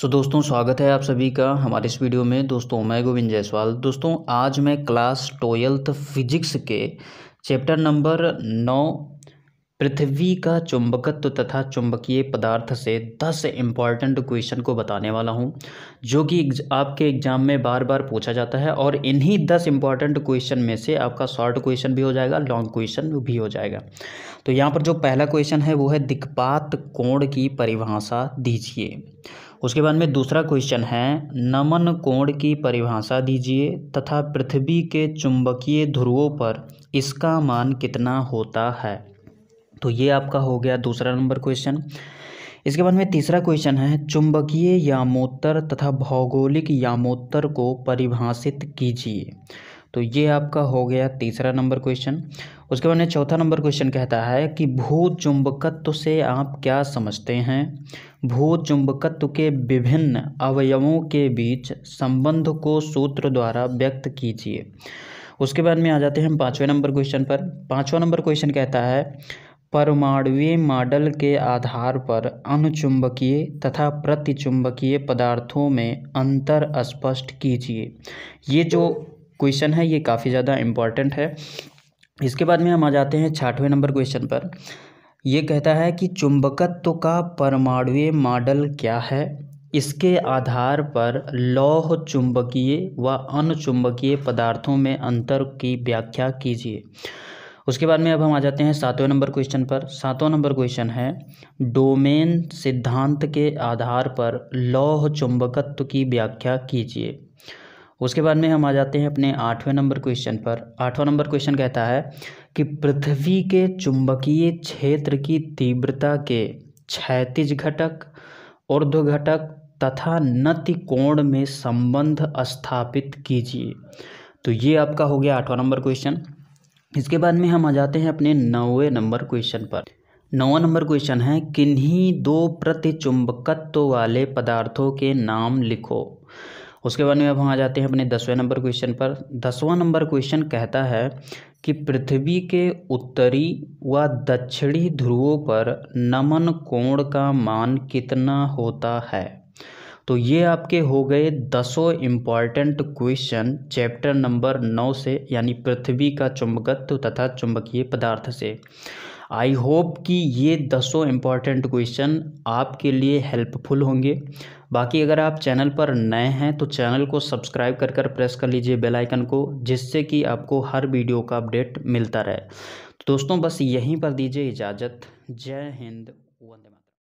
सो so, दोस्तों स्वागत है आप सभी का हमारे इस वीडियो में दोस्तों मैं गोविंद जायसवाल दोस्तों आज मैं क्लास ट्वेल्थ फिजिक्स के चैप्टर नंबर नौ पृथ्वी का चुंबकत्व तथा चुंबकीय पदार्थ से दस इम्पॉर्टेंट क्वेश्चन को बताने वाला हूँ जो कि आपके एग्जाम में बार बार पूछा जाता है और इन्हीं दस इम्पॉर्टेंट क्वेश्चन में से आपका शॉर्ट क्वेश्चन भी हो जाएगा लॉन्ग क्वेश्चन भी हो जाएगा तो यहाँ पर जो पहला क्वेश्चन है वो है दिक्पात कोण की परिभाषा दीजिए उसके बाद में दूसरा क्वेश्चन है नमन कोण की परिभाषा दीजिए तथा पृथ्वी के चुंबकीय ध्रुवों पर इसका मान कितना होता है तो ये आपका हो गया दूसरा नंबर क्वेश्चन इसके बाद में तीसरा क्वेश्चन है चुंबकीय यामोत्तर तथा भौगोलिक यामोत्तर को परिभाषित कीजिए तो ये आपका हो गया तीसरा नंबर क्वेश्चन उसके बाद चौथा नंबर क्वेश्चन कहता है कि भूत चुंबकत्व से आप क्या समझते हैं भूत चुंबकत्व के विभिन्न अवयवों के बीच संबंध को सूत्र द्वारा व्यक्त कीजिए उसके बाद में आ जाते हैं पाँचवें नंबर क्वेश्चन पर पाँचवा नंबर क्वेश्चन कहता है परमाणवीय मॉडल के आधार पर अनुचुंबकीय तथा प्रतिचुंबकीय पदार्थों में अंतर स्पष्ट कीजिए ये जो क्वेश्चन है ये काफ़ी ज़्यादा इम्पॉर्टेंट है इसके बाद में हम आ जाते हैं छाठवें नंबर क्वेश्चन पर ये कहता है कि चुंबकत्व का परमाणु मॉडल क्या है इसके आधार पर लौह चुंबकीय व अनुचुंबकीय पदार्थों में अंतर की व्याख्या कीजिए उसके बाद में अब हम आ जाते हैं सातवें नंबर क्वेश्चन पर सातवां नंबर क्वेश्चन है डोमेन सिद्धांत के आधार पर लौह चुंबकत्व की व्याख्या कीजिए उसके बाद में हम आ जाते हैं अपने आठवें नंबर क्वेश्चन पर आठवां नंबर क्वेश्चन कहता है कि पृथ्वी के चुंबकीय क्षेत्र की तीव्रता के क्षैतिज घटक ऊर्ध घटक तथा नति कोण में संबंध स्थापित कीजिए तो ये आपका हो गया आठवां नंबर क्वेश्चन इसके बाद में हम आ जाते हैं अपने नौवे नंबर क्वेश्चन पर नौवा नंबर क्वेश्चन है किन्हीं दो प्रतिचुंबकत्व वाले पदार्थों के नाम लिखो उसके बाद में अब हम आ जाते हैं अपने दसवें नंबर क्वेश्चन पर दसवां नंबर क्वेश्चन कहता है कि पृथ्वी के उत्तरी व दक्षिणी ध्रुवों पर नमन कोण का मान कितना होता है तो ये आपके हो गए दसों इम्पॉर्टेंट क्वेश्चन चैप्टर नंबर नौ से यानी पृथ्वी का चुंबकत्व तथा चुंबकीय पदार्थ से आई होप कि ये दसों इम्पॉर्टेंट क्वेश्चन आपके लिए हेल्पफुल होंगे बाकी अगर आप चैनल पर नए हैं तो चैनल को सब्सक्राइब कर कर प्रेस कर लीजिए बेल आइकन को जिससे कि आपको हर वीडियो का अपडेट मिलता रहे तो दोस्तों बस यहीं पर दीजिए इजाज़त जय हिंद वंदे